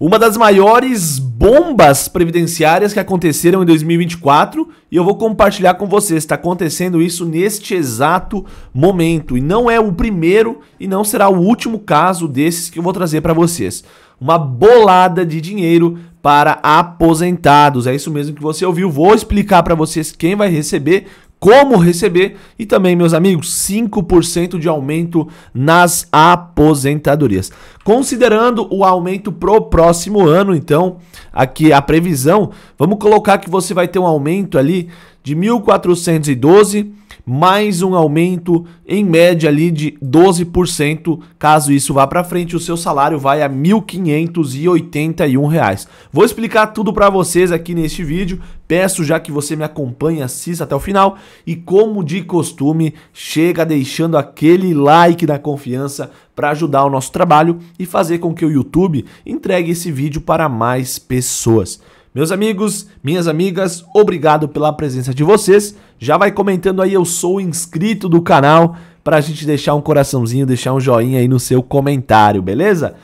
Uma das maiores bombas previdenciárias que aconteceram em 2024 e eu vou compartilhar com vocês. Está acontecendo isso neste exato momento e não é o primeiro e não será o último caso desses que eu vou trazer para vocês. Uma bolada de dinheiro para aposentados. É isso mesmo que você ouviu. Vou explicar para vocês quem vai receber como receber e também, meus amigos, 5% de aumento nas aposentadorias. Considerando o aumento pro próximo ano, então, aqui a previsão, vamos colocar que você vai ter um aumento ali de 1412 mais um aumento em média ali de 12%, caso isso vá para frente, o seu salário vai a R$ 1.581. Vou explicar tudo para vocês aqui neste vídeo. Peço já que você me acompanhe, assista até o final e como de costume, chega deixando aquele like da confiança para ajudar o nosso trabalho e fazer com que o YouTube entregue esse vídeo para mais pessoas. Meus amigos, minhas amigas, obrigado pela presença de vocês. Já vai comentando aí, eu sou inscrito do canal, para a gente deixar um coraçãozinho, deixar um joinha aí no seu comentário, beleza?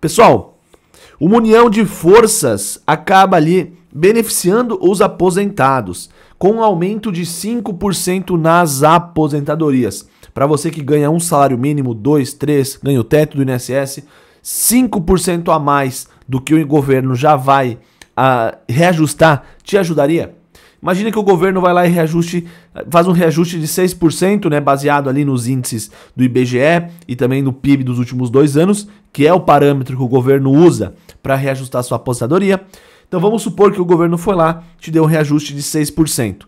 Pessoal, uma união de forças acaba ali beneficiando os aposentados, com um aumento de 5% nas aposentadorias. Para você que ganha um salário mínimo, 2, 3, ganha o teto do INSS, 5% a mais do que o governo já vai a reajustar, te ajudaria? Imagina que o governo vai lá e reajuste, faz um reajuste de 6%, né, baseado ali nos índices do IBGE e também no PIB dos últimos dois anos, que é o parâmetro que o governo usa para reajustar sua aposentadoria. Então vamos supor que o governo foi lá, te deu um reajuste de 6%.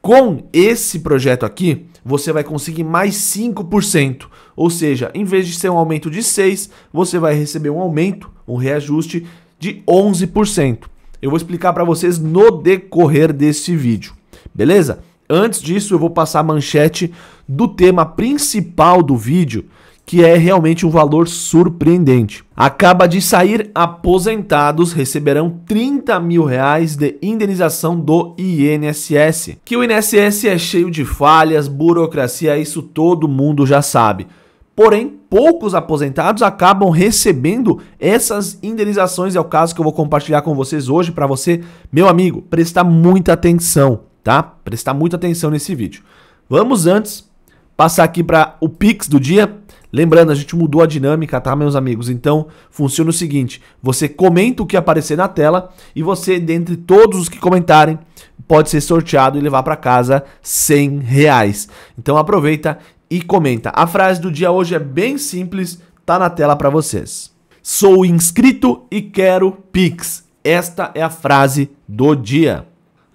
Com esse projeto aqui, você vai conseguir mais 5%. Ou seja, em vez de ser um aumento de 6%, você vai receber um aumento, um reajuste de 11% eu vou explicar para vocês no decorrer desse vídeo, beleza? Antes disso, eu vou passar a manchete do tema principal do vídeo, que é realmente um valor surpreendente. Acaba de sair, aposentados receberão 30 mil reais de indenização do INSS. Que o INSS é cheio de falhas, burocracia, isso todo mundo já sabe. Porém, poucos aposentados acabam recebendo essas indenizações. É o caso que eu vou compartilhar com vocês hoje para você, meu amigo, prestar muita atenção, tá? Prestar muita atenção nesse vídeo. Vamos antes passar aqui para o Pix do dia. Lembrando, a gente mudou a dinâmica, tá, meus amigos? Então, funciona o seguinte: você comenta o que aparecer na tela e você, dentre todos os que comentarem, pode ser sorteado e levar para casa 100 reais. Então aproveita e comenta. A frase do dia hoje é bem simples, tá na tela para vocês. Sou inscrito e quero Pix. Esta é a frase do dia.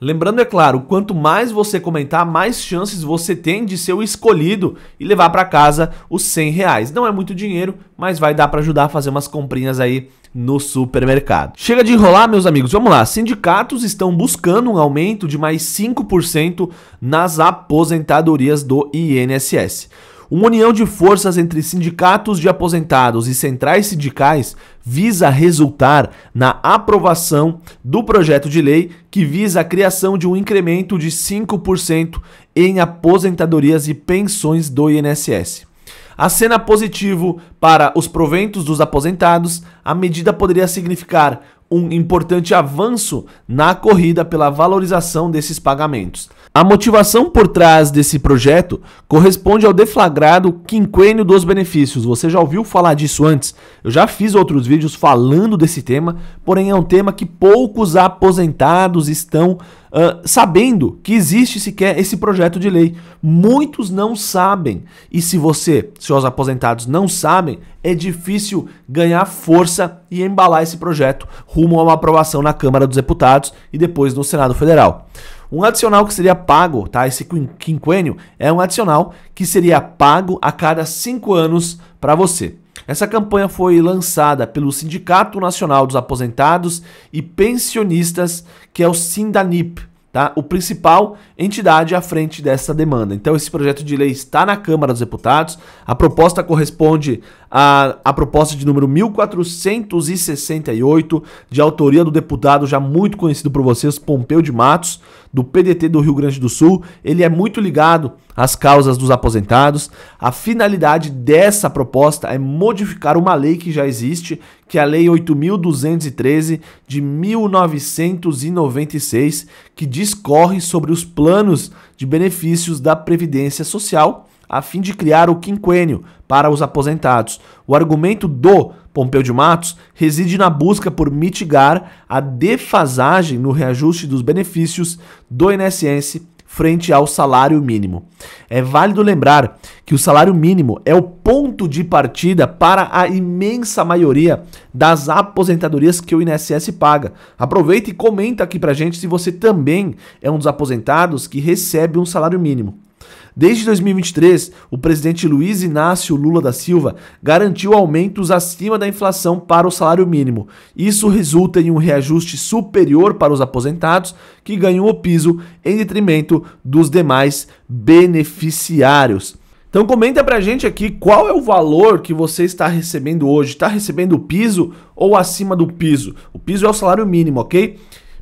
Lembrando, é claro, quanto mais você comentar, mais chances você tem de ser o escolhido e levar para casa os 100 reais. Não é muito dinheiro, mas vai dar para ajudar a fazer umas comprinhas aí no supermercado. Chega de enrolar, meus amigos. Vamos lá. Sindicatos estão buscando um aumento de mais 5% nas aposentadorias do INSS. Uma união de forças entre sindicatos de aposentados e centrais sindicais visa resultar na aprovação do projeto de lei que visa a criação de um incremento de 5% em aposentadorias e pensões do INSS. A cena positivo para os proventos dos aposentados, a medida poderia significar um importante avanço na corrida pela valorização desses pagamentos. A motivação por trás desse projeto corresponde ao deflagrado quinquênio dos benefícios. Você já ouviu falar disso antes? Eu já fiz outros vídeos falando desse tema, porém é um tema que poucos aposentados estão uh, sabendo que existe sequer esse projeto de lei. Muitos não sabem. E se você, seus aposentados, não sabem, é difícil ganhar força e embalar esse projeto rumo a uma aprovação na Câmara dos Deputados e depois no Senado Federal. Um adicional que seria pago, tá? Esse quinquênio é um adicional que seria pago a cada cinco anos para você. Essa campanha foi lançada pelo Sindicato Nacional dos Aposentados e Pensionistas, que é o Sindanip, tá? O principal entidade à frente dessa demanda. Então esse projeto de lei está na Câmara dos Deputados. A proposta corresponde à, à proposta de número 1468, de autoria do deputado já muito conhecido por vocês, Pompeu de Matos, do PDT do Rio Grande do Sul. Ele é muito ligado às causas dos aposentados. A finalidade dessa proposta é modificar uma lei que já existe, que é a Lei 8.213 de 1996, que discorre sobre os planos de benefícios da Previdência Social a fim de criar o quinquênio para os aposentados. O argumento do Pompeu de Matos reside na busca por mitigar a defasagem no reajuste dos benefícios do INSS frente ao salário mínimo. É válido lembrar que o salário mínimo é o ponto de partida para a imensa maioria das aposentadorias que o INSS paga. Aproveita e comenta aqui pra gente se você também é um dos aposentados que recebe um salário mínimo. Desde 2023, o presidente Luiz Inácio Lula da Silva garantiu aumentos acima da inflação para o salário mínimo. Isso resulta em um reajuste superior para os aposentados, que ganham o piso em detrimento dos demais beneficiários. Então comenta pra gente aqui qual é o valor que você está recebendo hoje. Está recebendo o piso ou acima do piso? O piso é o salário mínimo, ok?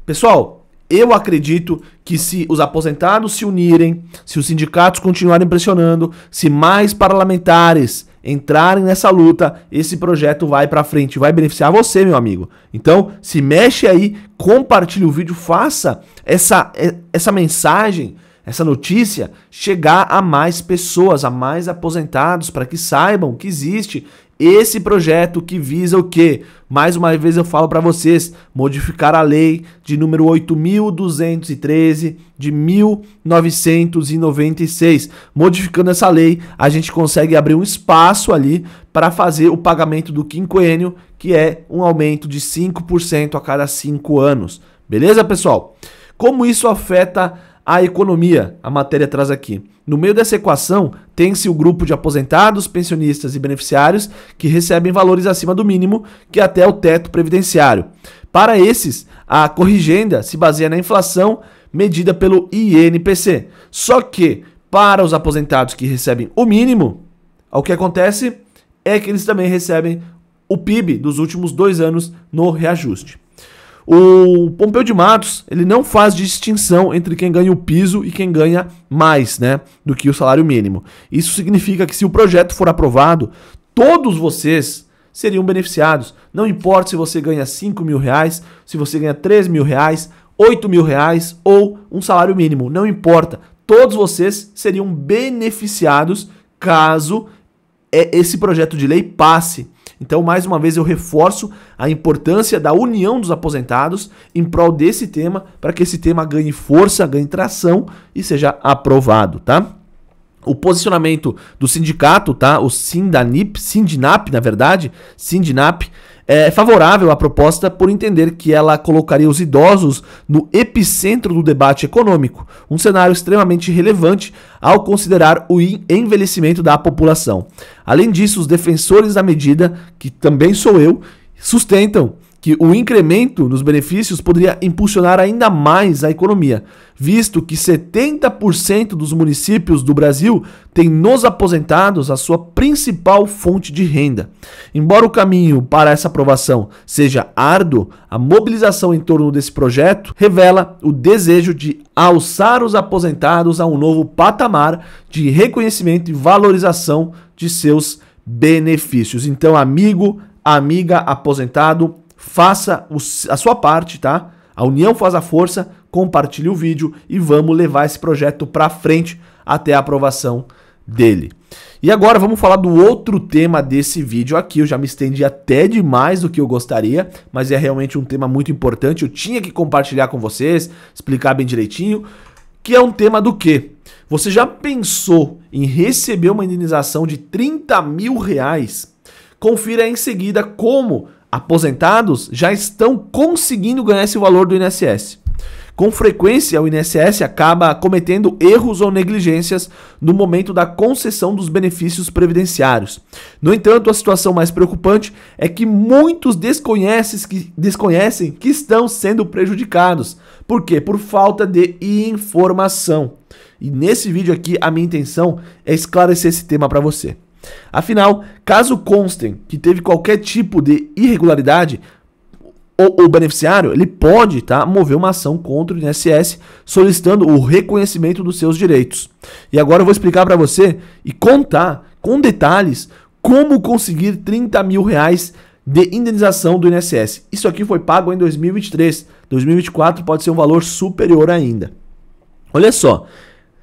Pessoal, eu acredito que se os aposentados se unirem, se os sindicatos continuarem pressionando, se mais parlamentares entrarem nessa luta, esse projeto vai para frente, vai beneficiar você, meu amigo. Então, se mexe aí, compartilhe o vídeo, faça essa é, essa mensagem, essa notícia chegar a mais pessoas, a mais aposentados para que saibam que existe esse projeto que visa o quê? Mais uma vez eu falo para vocês, modificar a lei de número 8213 de 1996. Modificando essa lei, a gente consegue abrir um espaço ali para fazer o pagamento do quinquênio, que é um aumento de 5% a cada 5 anos. Beleza, pessoal? Como isso afeta a economia, a matéria traz aqui. No meio dessa equação, tem-se o grupo de aposentados, pensionistas e beneficiários que recebem valores acima do mínimo, que é até o teto previdenciário. Para esses, a corrigenda se baseia na inflação medida pelo INPC. Só que, para os aposentados que recebem o mínimo, o que acontece é que eles também recebem o PIB dos últimos dois anos no reajuste. O Pompeu de Matos, ele não faz distinção entre quem ganha o piso e quem ganha mais, né, do que o salário mínimo. Isso significa que se o projeto for aprovado, todos vocês seriam beneficiados. Não importa se você ganha 5 mil reais, se você ganha 3 mil reais, 8 mil reais ou um salário mínimo, não importa. Todos vocês seriam beneficiados caso é, esse projeto de lei passe. Então, mais uma vez, eu reforço a importância da união dos aposentados em prol desse tema, para que esse tema ganhe força, ganhe tração e seja aprovado, tá? o posicionamento do sindicato, tá? O Sindanip, Sindinap, na verdade, Sindinap, é favorável à proposta por entender que ela colocaria os idosos no epicentro do debate econômico, um cenário extremamente relevante ao considerar o envelhecimento da população. Além disso, os defensores da medida, que também sou eu, sustentam que o incremento nos benefícios poderia impulsionar ainda mais a economia, visto que 70% dos municípios do Brasil têm nos aposentados a sua principal fonte de renda. Embora o caminho para essa aprovação seja árduo, a mobilização em torno desse projeto revela o desejo de alçar os aposentados a um novo patamar de reconhecimento e valorização de seus benefícios. Então, amigo, amiga aposentado, faça a sua parte, tá? A união faz a força, compartilhe o vídeo e vamos levar esse projeto para frente até a aprovação dele. E agora vamos falar do outro tema desse vídeo aqui. Eu já me estendi até demais do que eu gostaria, mas é realmente um tema muito importante. Eu tinha que compartilhar com vocês, explicar bem direitinho, que é um tema do quê? Você já pensou em receber uma indenização de 30 mil reais? Confira em seguida como aposentados já estão conseguindo ganhar esse valor do INSS. Com frequência, o INSS acaba cometendo erros ou negligências no momento da concessão dos benefícios previdenciários. No entanto, a situação mais preocupante é que muitos desconhecem que, desconhecem que estão sendo prejudicados. Por quê? Por falta de informação. E nesse vídeo aqui, a minha intenção é esclarecer esse tema para você. Afinal, caso constem que teve qualquer tipo de irregularidade, o, o, beneficiário ele pode tá, mover uma ação contra o INSS solicitando o reconhecimento dos seus direitos. E agora eu vou explicar para você e contar com detalhes como conseguir 30 mil reais de indenização do INSS. Isso aqui foi pago em 2023. 2024 pode ser um valor superior ainda. Olha só,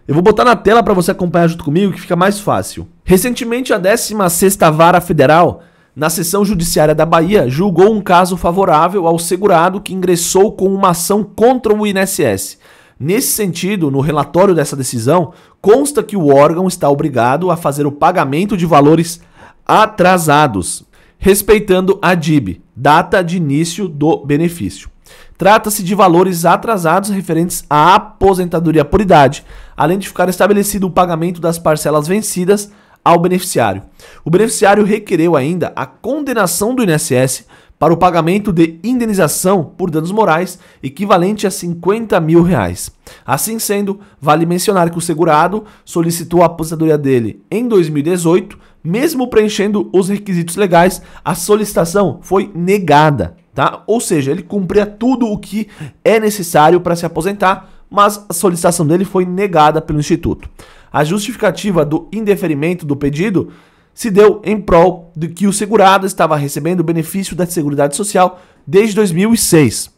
eu vou botar na tela para você acompanhar junto comigo que fica mais fácil. Recentemente, a 16ª Vara Federal, na sessão judiciária da Bahia, julgou um caso favorável ao segurado que ingressou com uma ação contra o INSS. Nesse sentido, no relatório dessa decisão, consta que o órgão está obrigado a fazer o pagamento de valores atrasados, respeitando a DIB, data de início do benefício. Trata-se de valores atrasados referentes à aposentadoria por idade, além de ficar estabelecido o pagamento das parcelas vencidas ao beneficiário. O beneficiário requereu ainda a condenação do INSS para o pagamento de indenização por danos morais equivalente a 50 mil reais. Assim sendo, vale mencionar que o segurado solicitou a aposentadoria dele em 2018, mesmo preenchendo os requisitos legais, a solicitação foi negada, tá? Ou seja, ele cumpria tudo o que é necessário para se aposentar, mas a solicitação dele foi negada pelo instituto. A justificativa do indeferimento do pedido se deu em prol de que o segurado estava recebendo o benefício da Seguridade Social desde 2006.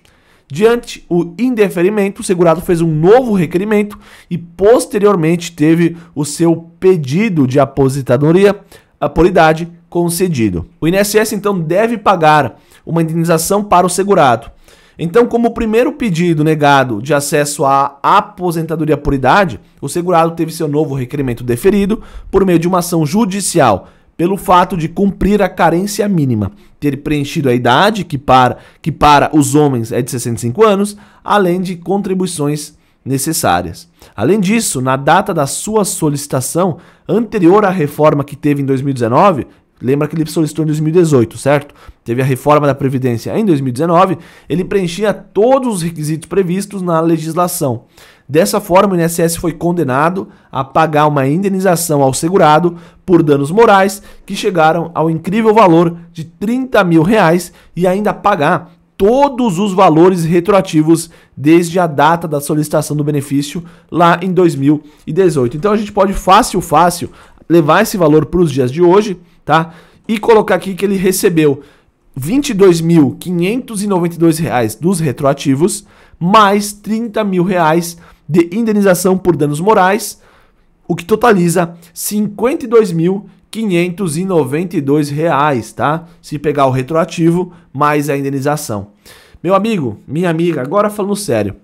Diante o indeferimento, o segurado fez um novo requerimento e posteriormente teve o seu pedido de aposentadoria por idade concedido. O INSS então deve pagar uma indenização para o segurado então, como o primeiro pedido negado de acesso à aposentadoria por idade, o segurado teve seu novo requerimento deferido por meio de uma ação judicial pelo fato de cumprir a carência mínima, ter preenchido a idade, que para, que para os homens é de 65 anos, além de contribuições necessárias. Além disso, na data da sua solicitação, anterior à reforma que teve em 2019, Lembra que ele solicitou em 2018, certo? Teve a reforma da Previdência em 2019, ele preenchia todos os requisitos previstos na legislação. Dessa forma, o INSS foi condenado a pagar uma indenização ao segurado por danos morais que chegaram ao incrível valor de 30 mil reais e ainda pagar todos os valores retroativos desde a data da solicitação do benefício lá em 2018. Então a gente pode fácil, fácil levar esse valor para os dias de hoje tá? E colocar aqui que ele recebeu R$ 22.592 dos retroativos, mais R$ 30 mil reais de indenização por danos morais, o que totaliza R$ 52.592, tá? Se pegar o retroativo mais a indenização. Meu amigo, minha amiga, agora falando sério,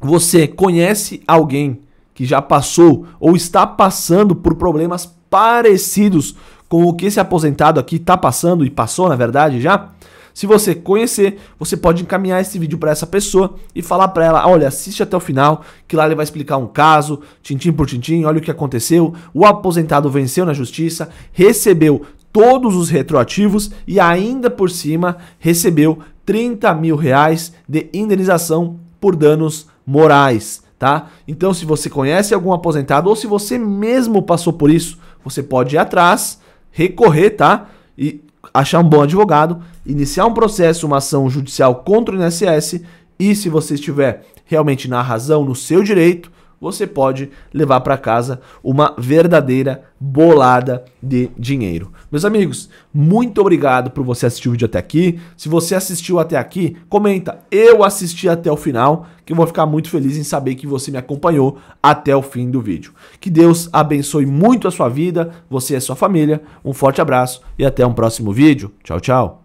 você conhece alguém que já passou ou está passando por problemas parecidos com o que esse aposentado aqui está passando e passou, na verdade, já, se você conhecer, você pode encaminhar esse vídeo para essa pessoa e falar para ela: olha, assiste até o final, que lá ele vai explicar um caso, tintim por tintim, olha o que aconteceu. O aposentado venceu na justiça, recebeu todos os retroativos e ainda por cima recebeu 30 mil reais de indenização por danos morais. Tá? Então, se você conhece algum aposentado ou se você mesmo passou por isso, você pode ir atrás recorrer, tá? E achar um bom advogado, iniciar um processo, uma ação judicial contra o INSS e se você estiver realmente na razão, no seu direito, você pode levar para casa uma verdadeira bolada de dinheiro. Meus amigos, muito obrigado por você assistir o vídeo até aqui. Se você assistiu até aqui, comenta eu assisti até o final, que eu vou ficar muito feliz em saber que você me acompanhou até o fim do vídeo. Que Deus abençoe muito a sua vida, você e a sua família. Um forte abraço e até um próximo vídeo. Tchau, tchau.